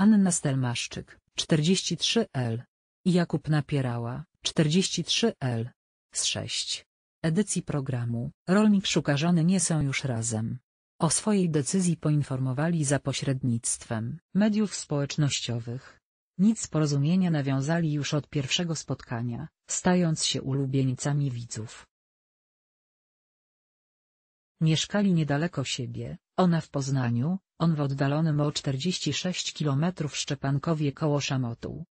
Anna Stelmaszczyk, 43L. Jakub Napierała, 43L. Z 6. Edycji programu Rolnik szuka żony nie są już razem. O swojej decyzji poinformowali za pośrednictwem mediów społecznościowych. Nic porozumienia nawiązali już od pierwszego spotkania, stając się ulubieńcami widzów. Mieszkali niedaleko siebie, ona w Poznaniu, on w oddalonym o 46 km Szczepankowie koło Szamotuł.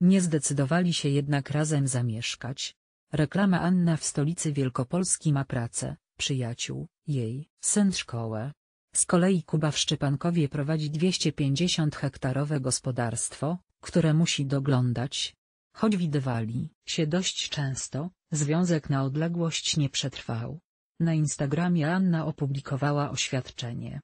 Nie zdecydowali się jednak razem zamieszkać. Reklama Anna w stolicy Wielkopolski ma pracę, przyjaciół, jej, syn szkołę. Z kolei Kuba w Szczepankowie prowadzi 250-hektarowe gospodarstwo, które musi doglądać. Choć widywali się dość często, związek na odległość nie przetrwał. Na Instagramie Anna opublikowała oświadczenie,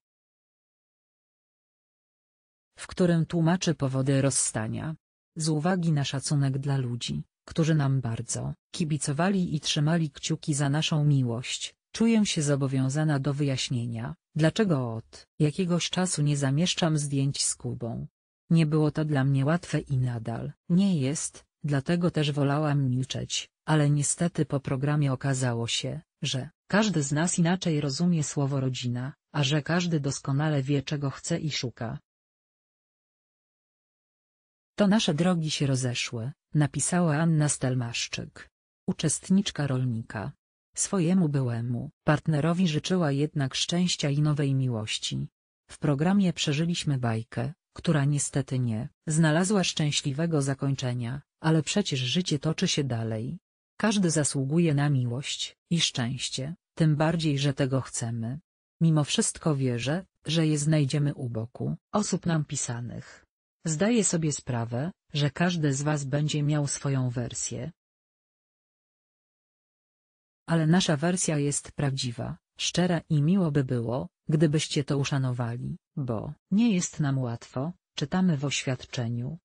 w którym tłumaczy powody rozstania. Z uwagi na szacunek dla ludzi, którzy nam bardzo kibicowali i trzymali kciuki za naszą miłość, czuję się zobowiązana do wyjaśnienia, dlaczego od jakiegoś czasu nie zamieszczam zdjęć z Kubą. Nie było to dla mnie łatwe i nadal nie jest, dlatego też wolałam milczeć, ale niestety po programie okazało się, że każdy z nas inaczej rozumie słowo rodzina, a że każdy doskonale wie czego chce i szuka. To nasze drogi się rozeszły, napisała Anna Stelmaszczyk. Uczestniczka rolnika. Swojemu byłemu partnerowi życzyła jednak szczęścia i nowej miłości. W programie przeżyliśmy bajkę, która niestety nie znalazła szczęśliwego zakończenia, ale przecież życie toczy się dalej. Każdy zasługuje na miłość i szczęście, tym bardziej, że tego chcemy. Mimo wszystko wierzę, że je znajdziemy u boku osób nam pisanych. Zdaję sobie sprawę, że każdy z Was będzie miał swoją wersję. Ale nasza wersja jest prawdziwa, szczera i miło by było, gdybyście to uszanowali, bo nie jest nam łatwo, czytamy w oświadczeniu,